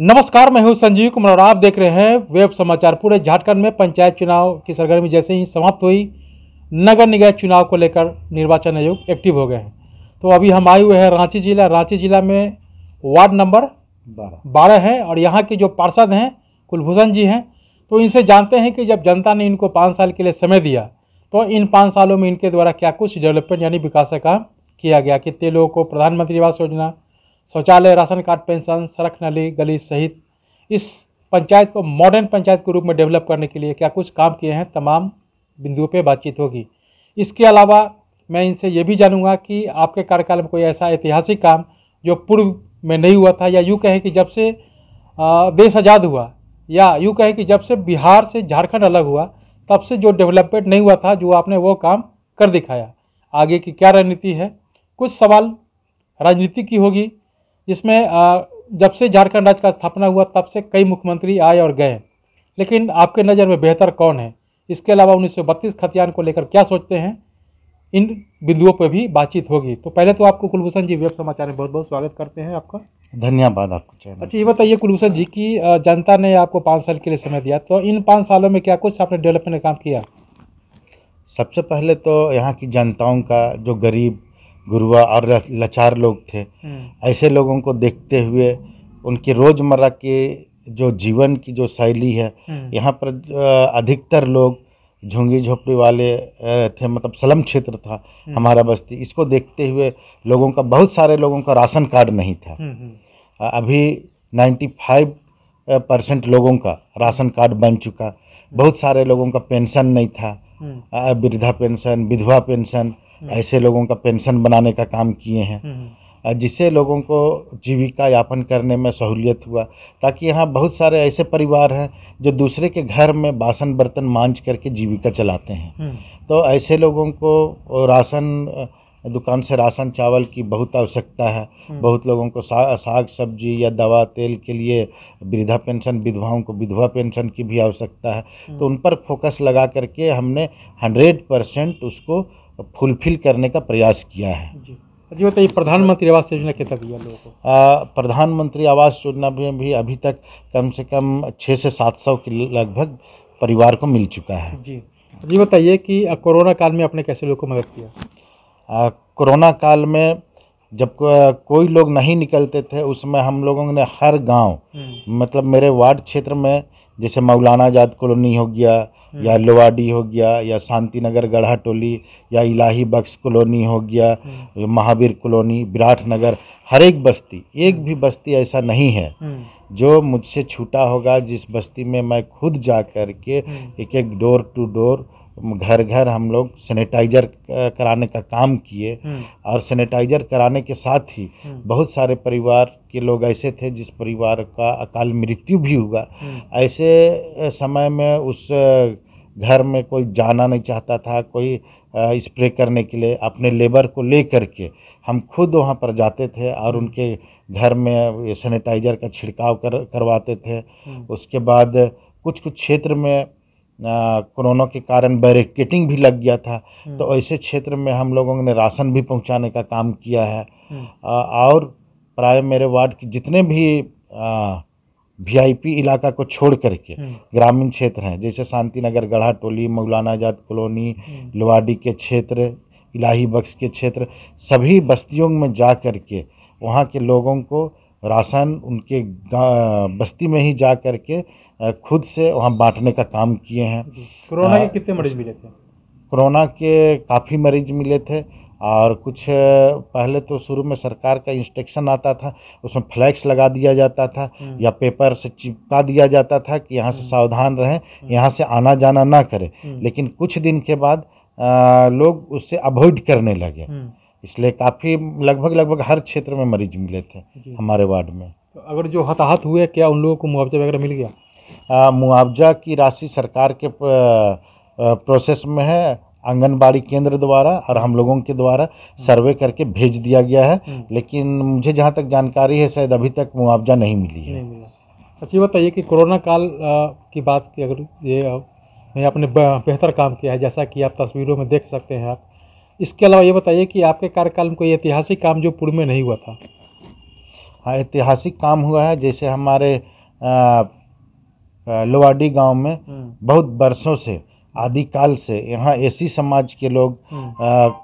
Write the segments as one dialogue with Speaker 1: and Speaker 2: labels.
Speaker 1: नमस्कार मैं हूं संजीव कुमार और आप देख रहे हैं वेब समाचार पूरे झारखंड में पंचायत चुनाव की सरगर्मी जैसे ही समाप्त हुई नगर निगम चुनाव को लेकर निर्वाचन आयोग एक्टिव हो गए हैं तो अभी हम आए हुए हैं रांची जिला रांची जिला में वार्ड नंबर बारह हैं और यहाँ के जो पार्षद हैं कुलभूषण जी हैं तो इनसे जानते हैं कि जब जनता ने इनको पाँच साल के लिए समय दिया तो इन पाँच सालों में इनके द्वारा क्या कुछ डेवलपमेंट यानी विकास का काम किया गया कितने लोगों को प्रधानमंत्री आवास योजना शौचालय राशन कार्ड पेंशन सड़क नली गली सहित इस पंचायत को मॉडर्न पंचायत के रूप में डेवलप करने के लिए क्या कुछ काम किए हैं तमाम बिंदुओं पर बातचीत होगी इसके अलावा मैं इनसे ये भी जानूंगा कि आपके कार्यकाल में कोई ऐसा ऐतिहासिक काम जो पूर्व में नहीं हुआ था या यूँ कहें कि जब से देश आज़ाद हुआ या यूँ कहें कि जब से बिहार से झारखंड अलग हुआ तब से जो डेवलपमेंट नहीं हुआ था जो आपने वो काम कर दिखाया आगे की क्या रणनीति है कुछ सवाल राजनीति की होगी जिसमें जब से झारखंड राज्य का स्थापना हुआ तब से कई मुख्यमंत्री आए और गए लेकिन आपके नज़र में बेहतर कौन है इसके अलावा बत्तीस खतियान को लेकर क्या सोचते हैं इन बिंदुओं पर भी बातचीत होगी तो पहले तो आपको कुलभूषण जी वेब समाचार में बहुत बहुत स्वागत करते हैं आपका
Speaker 2: धन्यवाद आपको
Speaker 1: अच्छा ये बताइए कुलभूषण जी की जनता ने आपको पाँच साल के लिए समय दिया तो इन पाँच सालों में क्या कुछ आपने डेवलपमेंट काम किया
Speaker 2: सबसे पहले तो यहाँ की जनताओं का जो गरीब गुरुआ और लाचार लोग थे हम्म। ऐसे लोगों को देखते हुए उनके रोज़मर्रा के जो जीवन की जो शैली है हम्म। यहाँ पर अधिकतर लोग झुंगी झोपड़ी वाले थे मतलब सलम क्षेत्र था हम्म। हमारा बस्ती इसको देखते हुए लोगों का बहुत सारे लोगों का राशन कार्ड नहीं था अभी 95 परसेंट लोगों का राशन कार्ड बन चुका बहुत सारे लोगों का पेंशन नहीं था हम्म। वृद्धा पेंशन विधवा पेंशन हम्म। ऐसे लोगों का पेंशन बनाने का काम किए हैं हम्म। जिससे लोगों को जीविका यापन करने में सहूलियत हुआ ताकि यहाँ बहुत सारे ऐसे परिवार हैं जो दूसरे के घर में बासन बर्तन मांझ करके जीविका चलाते हैं तो ऐसे लोगों को राशन दुकान से राशन चावल की बहुत आवश्यकता है हम्म। बहुत लोगों को सा, साग सब्जी या दवा तेल के लिए वृद्धा पेंशन विधवाओं को विधवा पेंशन की भी आवश्यकता है हम्म। तो उन पर फोकस लगा करके हमने हंड्रेड परसेंट उसको फुलफिल करने का प्रयास किया है
Speaker 1: जी बताइए प्रधानमंत्री आवास योजना कितना दिया लोगों
Speaker 2: को प्रधानमंत्री आवास योजना में भी अभी तक कम से कम छः से सात सौ के लगभग परिवार को मिल चुका है जी जी बताइए कि कोरोना काल में आपने कैसे लोगों को मदद किया कोरोना काल में जब कोई लोग नहीं निकलते थे उसमें हम लोगों ने हर गांव हम्म। मतलब मेरे वार्ड क्षेत्र में जैसे मौलाना आजाद कॉलोनी हो गया हम्म। या लोवाडी हो गया या शांति नगर गढ़ा टोली या इलाही बख्श कॉलोनी हो गया हम्म। महावीर कॉलोनी विराट नगर हर एक बस्ती एक भी बस्ती ऐसा नहीं है जो मुझसे छूटा होगा जिस बस्ती में मैं खुद जा कर के एक एक डोर टू डोर घर घर हम लोग सैनिटाइजर कराने का काम किए हम्म। और सैनिटाइजर कराने के साथ ही हम्म। बहुत सारे परिवार के लोग ऐसे थे जिस परिवार का अकाल मृत्यु भी हुआ हम्म। ऐसे समय में उस घर में कोई जाना नहीं चाहता था कोई स्प्रे करने के लिए अपने लेबर को ले करके हम खुद वहाँ पर जाते थे और उनके घर में सैनिटाइजर का छिड़काव कर करवाते थे उसके बाद कुछ कुछ क्षेत्र में कोरोना के कारण बैरिकेटिंग भी लग गया था हम्म। तो ऐसे क्षेत्र में हम लोगों ने राशन भी पहुंचाने का काम किया है हम्म। और प्राय मेरे वार्ड के जितने भी वीआईपी इलाका को छोड़ करके हम्म। ग्रामीण क्षेत्र हैं जैसे शांति नगर गढ़ा टोली मौलाना आजाद कॉलोनी लोवाडी के क्षेत्र इलाही बख्श के क्षेत्र सभी बस्तियों में जा कर के वहाँ के लोगों को राशन उनके बस्ती में ही जा कर के खुद से वहाँ बांटने का काम किए हैं कोरोना के
Speaker 1: कितने मरीज मिले थे
Speaker 2: कोरोना के काफ़ी मरीज मिले थे और कुछ पहले तो शुरू में सरकार का इंस्ट्रक्शन आता था उसमें फ्लैक्स लगा दिया जाता था हम्म। या पेपर से चिपका दिया जाता था कि यहाँ से हम्म। सावधान रहें हम्म। यहाँ से आना जाना ना करें लेकिन कुछ दिन के बाद आ, लोग उससे अवॉइड करने लगे इसलिए काफ़ी लगभग लगभग हर क्षेत्र में मरीज मिले थे हमारे वार्ड में
Speaker 1: तो अगर जो हताहत
Speaker 2: हुए क्या उन लोगों को मुआवजा वगैरह मिल गया मुआवजा की राशि सरकार के प्रोसेस में है आंगनबाड़ी केंद्र द्वारा और हम लोगों के द्वारा सर्वे करके भेज दिया गया है हम्म। लेकिन मुझे जहाँ तक जानकारी है शायद अभी तक मुआवजा नहीं मिली है
Speaker 1: अच्छी अच्छा ये बताइए कि कोरोना काल की बात की अगर ये मैं आपने बेहतर काम किया है जैसा कि आप तस्वीरों में देख सकते हैं आप इसके अलावा ये बताइए कि आपके कार्यकाल में कोई ऐतिहासिक काम जो पूर्व में नहीं हुआ था हाँ ऐतिहासिक काम हुआ है जैसे
Speaker 2: हमारे लोवाडी गांव में हम्म। बहुत बरसों से आदिकाल से यहाँ ऐसी समाज के लोग हम्म।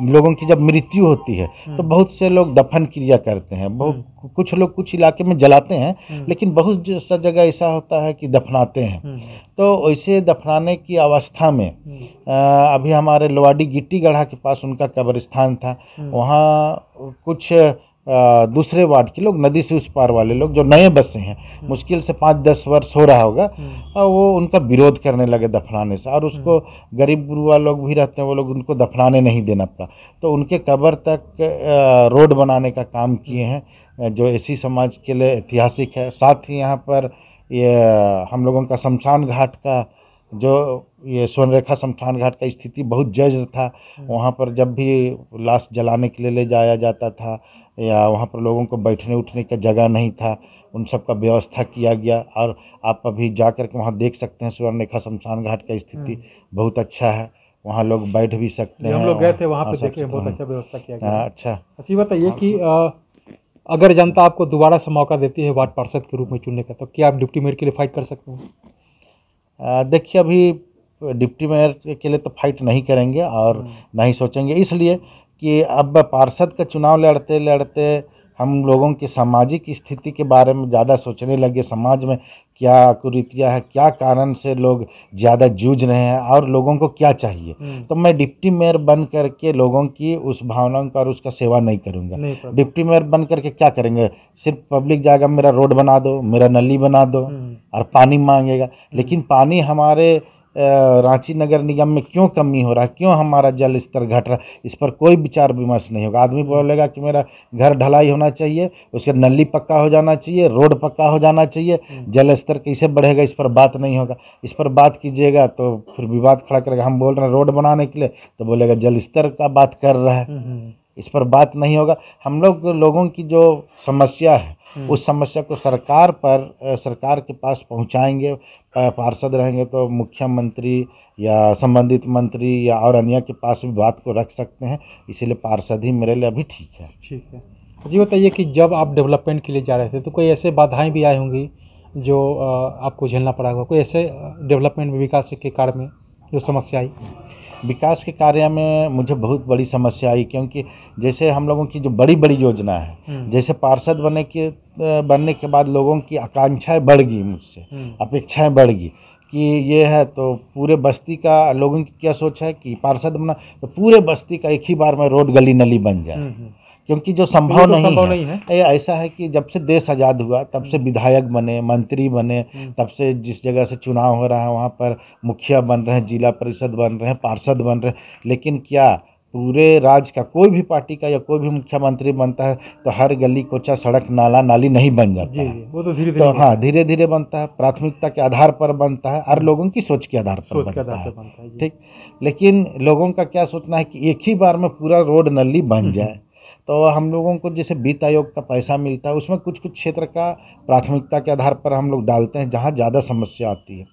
Speaker 2: लोगों की जब मृत्यु होती है हम्म। तो बहुत से लोग दफन क्रिया करते हैं बहुत हम्म। कुछ लोग कुछ इलाके में जलाते हैं हम्म। लेकिन बहुत सा जगह ऐसा होता है कि दफनाते हैं तो ऐसे दफनाने की अवस्था में आ, अभी हमारे लोवाडी गिट्टी गढ़ा के पास उनका कब्रिस्तान था वहाँ कुछ दूसरे वार्ड के लोग नदी से उस पार वाले लोग जो नए बसे हैं हम्म। मुश्किल से पाँच दस वर्ष हो रहा होगा हम्म। वो उनका विरोध करने लगे दफनाने से और हम्म। उसको गरीब गुरुआ लोग भी रहते हैं वो लोग उनको दफनाने नहीं देना पड़ा तो उनके कब्र तक रोड बनाने का काम किए हैं जो इसी समाज के लिए ऐतिहासिक है साथ ही यहाँ पर ये हम लोगों का शमशान घाट का जो ये स्वर्णरेखा शमशान घाट का स्थिति बहुत जज था वहाँ पर जब भी लाश जलाने के लिए ले जाया जाता था या वहाँ पर लोगों को बैठने उठने का जगह नहीं था उन सब का व्यवस्था किया गया और आप अभी जा कर के वहाँ देख सकते हैं सुवर्णरेखा शमशान घाट का स्थिति हम्म। बहुत अच्छा है वहाँ लोग बैठ भी सकते हैं हम लोग गए थे वहाँ पर देखे बहुत अच्छा व्यवस्था किया गया हाँ, अच्छा
Speaker 1: अच्छी बात ये हाँ, कि अगर जनता आपको दोबारा से मौका देती है वार्ड पार्षद के रूप में चुनने का तो क्या आप डिप्टी मेयर के लिए फाइट कर सकते हैं देखिए अभी
Speaker 2: डिप्टी मेयर के लिए तो फाइट नहीं करेंगे और हम्म। नहीं सोचेंगे इसलिए कि अब पार्षद का चुनाव लड़ते लड़ते हम लोगों की सामाजिक स्थिति के बारे में ज़्यादा सोचने लगे समाज में क्या कुरीतियाँ है क्या कारण से लोग ज़्यादा जूझ रहे हैं और लोगों को क्या चाहिए हम्म। तो मैं डिप्टी मेयर बन करके लोगों की उस भावनाओं का और उसका सेवा नहीं करूँगा डिप्टी मेयर बन करके क्या करेंगे सिर्फ पब्लिक जाएगा मेरा रोड बना दो मेरा नली बना दो हम्म। और पानी मांगेगा लेकिन पानी हमारे रांची नगर निगम में क्यों कमी हो रहा है क्यों हमारा जल स्तर घट रहा है इस पर कोई विचार विमर्श नहीं होगा आदमी बोलेगा कि मेरा घर ढलाई होना चाहिए उसके नली पक्का हो जाना चाहिए रोड पक्का हो जाना चाहिए हम्म। जल स्तर कैसे बढ़ेगा इस पर बात नहीं होगा इस पर बात कीजिएगा तो फिर विवाद खड़ा करेगा हम बोल रहे हैं रोड बनाने के लिए तो बोलेगा जल स्तर का बात कर रहा है हम्म, हम्म। इस पर बात नहीं होगा हम लोग लोगों की जो समस्या है हम्म। उस समस्या को सरकार पर सरकार के पास पहुंचाएंगे पार्षद रहेंगे तो मुख्यमंत्री या संबंधित मंत्री या और अन्य के पास भी बात को रख सकते हैं इसीलिए पार्षद ही
Speaker 1: मेरे लिए अभी ठीक है ठीक है जी बताइए कि जब आप डेवलपमेंट के लिए जा रहे थे तो कोई ऐसे बाधाएं भी आई होंगी जो आपको झेलना पड़ा होगा कोई ऐसे डेवलपमेंट विकास के कार्य में जो समस्या आई विकास के कार्य में मुझे बहुत बड़ी समस्या आई क्योंकि
Speaker 2: जैसे हम लोगों की जो बड़ी बड़ी योजना है हम्म। जैसे पार्षद बने के बनने के बाद लोगों की आकांक्षाएं बढ़ गई मुझसे हम्म। अपेक्षाएं बढ़ गई कि ये है तो पूरे बस्ती का लोगों की क्या सोच है कि पार्षद बना तो पूरे बस्ती का एक ही बार में रोड गली नली बन जाए हम्म, क्योंकि जो संभव नहीं, संभव है, नहीं है ये ऐसा है कि जब से देश आज़ाद हुआ तब से हम्म। विधायक बने मंत्री बने हम्म। तब से जिस जगह से चुनाव हो रहा है वहाँ पर मुखिया बन रहे हैं जिला परिषद बन रहे हैं पार्षद बन रहे हैं लेकिन क्या पूरे राज्य का कोई भी पार्टी का या कोई भी मुख्यमंत्री बनता है तो हर गली कोचा सड़क नाला नाली नहीं बन जाता जी, है वो
Speaker 1: तो धीरे तो हाँ
Speaker 2: धीरे धीरे बनता है प्राथमिकता के आधार पर बनता है और हम्म। लोगों की सोच के आधार पर बनता, बनता है ठीक लेकिन लोगों का क्या सोचना है कि एक ही बार में पूरा रोड नली बन जाए तो हम लोगों को जैसे वित्त आयोग का पैसा मिलता है उसमें कुछ कुछ क्षेत्र का प्राथमिकता के आधार पर हम लोग डालते हैं जहाँ ज़्यादा समस्या आती है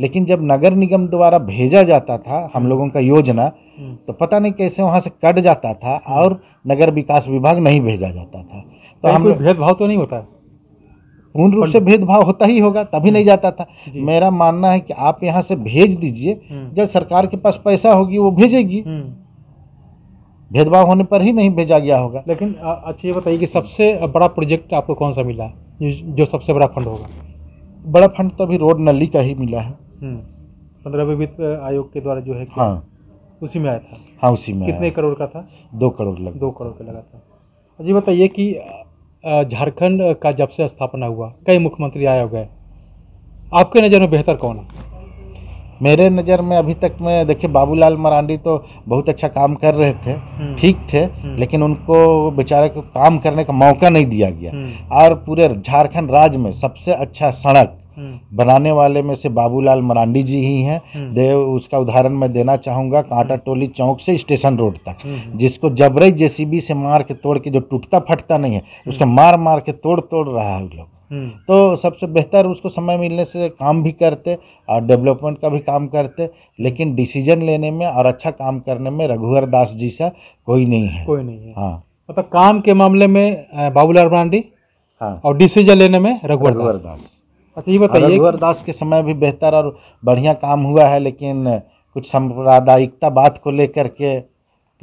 Speaker 2: लेकिन जब नगर निगम द्वारा भेजा जाता था हम लोगों का योजना हम्म। तो पता नहीं कैसे वहाँ से कट जाता था और नगर विकास विभाग नहीं भेजा जाता था तो हम
Speaker 1: भेदभाव तो नहीं
Speaker 2: होता पूर्ण रूप से भेदभाव होता ही होगा तभी नहीं हम्म। जाता था मेरा मानना है कि आप यहाँ से भेज दीजिए
Speaker 1: हम्म। जब सरकार के पास पैसा होगी वो भेजेगी भेदभाव होने पर ही नहीं भेजा गया होगा लेकिन अच्छा ये बताइए कि सबसे बड़ा प्रोजेक्ट आपको कौन सा मिला है जो सबसे बड़ा फंड होगा बड़ा फंड तो अभी रोड नली का ही मिला है हम्म। पंद्रहवें वित्त आयोग के द्वारा जो है हाँ उसी में आया था
Speaker 2: हाँ उसी में कितने करोड़ का था दो करोड़ लगा
Speaker 1: दो करोड़ का लगा था अजी अच्छा बताइए कि झारखंड का जब से स्थापना हुआ कई मुख्यमंत्री आए हो गए आपके नज़र में बेहतर कौन है मेरे नज़र में
Speaker 2: अभी तक में देखिए बाबूलाल मरांडी तो बहुत अच्छा काम कर रहे थे हम्म। ठीक थे हम्म। लेकिन उनको बेचारे को काम करने का मौका नहीं दिया गया हम्म। और पूरे झारखंड राज्य में सबसे अच्छा सड़क बनाने वाले में से बाबूलाल मरांडी जी ही हैं देव उसका उदाहरण मैं देना चाहूँगा कांटा टोली चौक से स्टेशन रोड तक जिसको जबरई जेसीबी से मार के तोड़ के जो टूटता फटता नहीं है उसका मार मार के तोड़ तोड़ रहा है लोग हम्म। तो सबसे बेहतर उसको समय मिलने से काम भी करते और डेवलपमेंट का भी काम करते लेकिन डिसीजन लेने में और अच्छा काम करने में रघुवर दास जी सा कोई नहीं है कोई नहीं है हाँ मतलब काम के मामले में बाबूलाल मांडी
Speaker 1: हाँ और डिसीजन लेने में रघुवर दास।, दास
Speaker 2: अच्छा ये बताइए रघुवर दास के समय भी बेहतर और बढ़िया काम हुआ है लेकिन कुछ साम्प्रदायिकता बात को लेकर के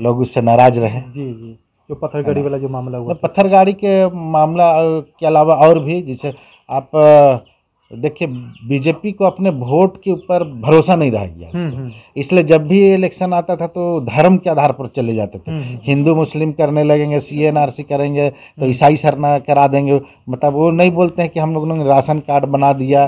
Speaker 2: लोग उससे नाराज रहे जी जी जो पत्थर गाड़ी वाला जो मामला हुआ पत्थर गाड़ी के मामला के अलावा और भी जैसे आप देखिए बीजेपी को अपने वोट के ऊपर भरोसा नहीं रह गया हम्म, हम्म। इसलिए जब भी इलेक्शन आता था तो धर्म के आधार पर चले जाते थे हम्म, हिंदू मुस्लिम करने लगेंगे सी एन आर सी करेंगे तो ईसाई सरना करा देंगे मतलब वो नहीं बोलते हैं कि हम लोगों ने राशन कार्ड बना दिया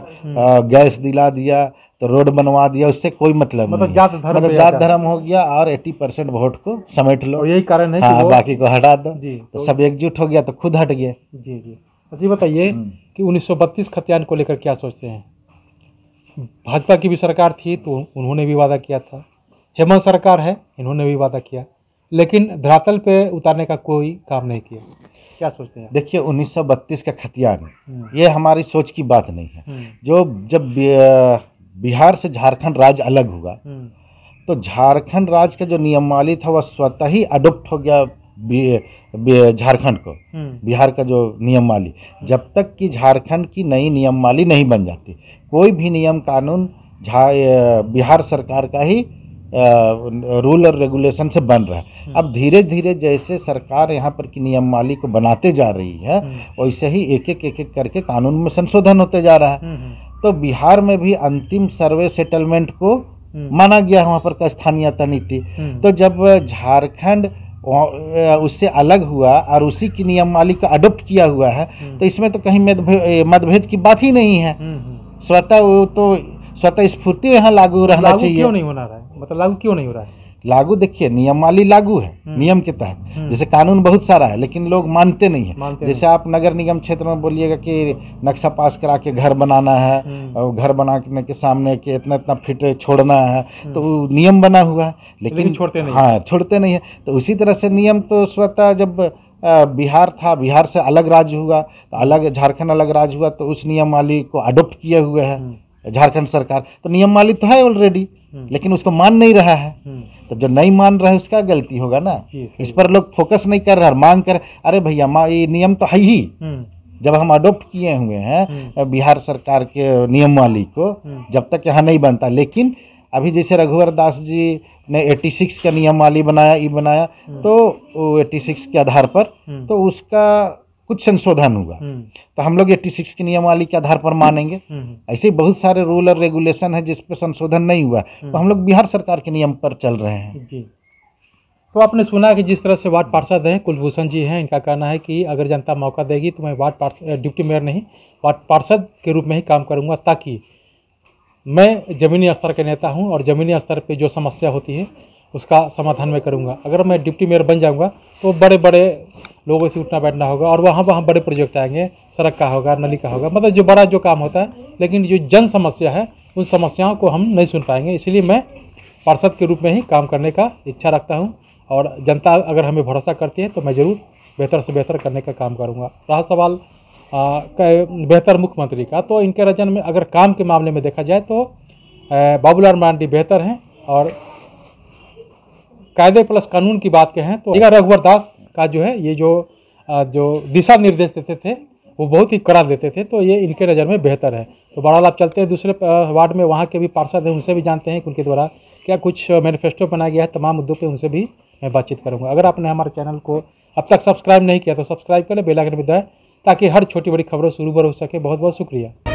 Speaker 2: गैस दिला दिया तो रोड बनवा दिया उससे कोई मतलब मतलब जात धर्म मतलब जात धर्म हो गया और 80 परसेंट वोट को समेट लो यही कारण है हाँ, कि बाकी को हटा दो जी,
Speaker 1: तो, तो सब एकजुट हो गया तो खुद हट गया जी जी अच्छी बताइए हम्म। कि 1932 खत्यान को लेकर क्या सोचते हैं भाजपा की भी सरकार थी तो उन्होंने भी वादा किया था हेमंत सरकार है इन्होंने भी वादा किया लेकिन धरातल पे उतारने का कोई काम नहीं किया क्या सोचते हैं देखिए 1932 का खतियान हम्म। ये हमारी
Speaker 2: सोच की बात नहीं है हम्म। जो जब बिहार से झारखंड राज्य अलग हुआ हम्म। तो झारखंड राज्य का जो नियमवाली था वह स्वतः ही अडोप्ट हो गया झारखंड को हम्म। बिहार का जो माली जब तक कि झारखंड की नई माली नहीं बन जाती कोई भी नियम कानून झा बिहार सरकार का ही रूल और रेगुलेशन से बन रहा है हम्म। अब धीरे धीरे जैसे सरकार यहाँ पर की माली को बनाते जा रही है वैसे ही एक एक एक एक करके कानून में संशोधन होते जा रहा है तो बिहार में भी अंतिम सर्वे सेटलमेंट को हम्म। माना गया वहाँ पर का स्थानीयता नीति हम्म। तो जब झारखंड उससे अलग हुआ और उसी की मालिक का अडोप्ट किया हुआ है हम्म। तो इसमें तो कहीं मतभेद की बात ही नहीं है स्वतः वो तो स्वतः स्फूर्ति यहाँ लागू रहना चाहिए क्यों नहीं
Speaker 1: होना रहा है मतलब लागू क्यों नहीं हो रहा है
Speaker 2: लागू देखिए वाली लागू है हम्म। नियम के तहत हम्म। जैसे कानून बहुत सारा है लेकिन लोग मानते नहीं है जैसे नहीं। आप नगर निगम क्षेत्र में बोलिएगा कि नक्शा पास करा के घर बनाना है हम्म। और घर बनाने के सामने के इतना इतना फिट छोड़ना है तो नियम बना हुआ है लेकिन छोड़ते नहीं हाँ छोड़ते नहीं है तो उसी तरह से नियम तो स्वतः जब बिहार था बिहार से अलग राज्य हुआ तो अलग झारखंड अलग राज्य हुआ तो उस नियम वाली को अडोप्ट किए हुए है झारखंड सरकार तो नियम वाली तो है ऑलरेडी लेकिन उसको मान नहीं रहा है तो जो नहीं मान रहे उसका गलती होगा ना इस पर लोग फोकस नहीं कर रहे मांग कर अरे भैया माँ ये नियम तो है ही हम्म। जब हम अडोप्ट किए हुए हैं हम्म। बिहार सरकार के नियम वाली को हम्म। जब तक यहाँ नहीं बनता लेकिन अभी जैसे रघुवर दास जी ने 86 का नियम वाली बनाया ये बनाया तो 86 के आधार पर तो उसका कुछ संशोधन हुआ हम्म। तो हम लोग एट्टी सिक्स की नियमावली के आधार पर मानेंगे हम्म, हम्म। ऐसे बहुत सारे रूल और रेगुलेशन है जिस पर संशोधन नहीं हुआ तो हम लोग बिहार सरकार के नियम पर चल रहे हैं
Speaker 1: तो आपने सुना कि जिस तरह से वार्ड पार्षद हैं कुलभूषण जी हैं इनका कहना है कि अगर जनता मौका देगी तो मैं वार्ड पार्षद डिप्टी मेयर नहीं वार्ड पार्षद के रूप में ही काम करूँगा ताकि मैं ज़मीनी स्तर के नेता हूँ और ज़मीनी स्तर पर जो समस्या होती है उसका समाधान मैं करूँगा अगर मैं डिप्टी मेयर बन जाऊँगा तो बड़े बड़े लोगों से उठना बैठना होगा और वहाँ वहाँ बड़े प्रोजेक्ट आएंगे सड़क का होगा नली का होगा मतलब जो बड़ा जो काम होता है लेकिन जो जन समस्या है उन समस्याओं को हम नहीं सुन पाएंगे इसलिए मैं पार्षद के रूप में ही काम करने का इच्छा रखता हूँ और जनता अगर हमें भरोसा करती है तो मैं ज़रूर बेहतर से बेहतर करने का काम करूँगा रहा सवाल बेहतर मुख्यमंत्री का तो इनके रजन में अगर काम के मामले में देखा जाए तो बाबूलाल मांडी बेहतर हैं और कायदे प्लस कानून की बात कहें तो रघुवर दास का जो है ये जो जो दिशा निर्देश देते थे वो बहुत ही कड़ा देते थे तो ये इनके नज़र में बेहतर है तो बहरहाल आप चलते हैं दूसरे वार्ड में वहाँ के भी पार्षद हैं उनसे भी जानते हैं कि उनके द्वारा क्या कुछ मैनिफेस्टो बनाया गया है तमाम मुद्दों पर उनसे भी मैं बातचीत करूँगा अगर आपने हमारे चैनल को अब तक सब्सक्राइब नहीं किया तो सब्सक्राइब करें बेलाइकन भी दें ताकि हर छोटी बड़ी खबरों शुरू हो सके बहुत बहुत शुक्रिया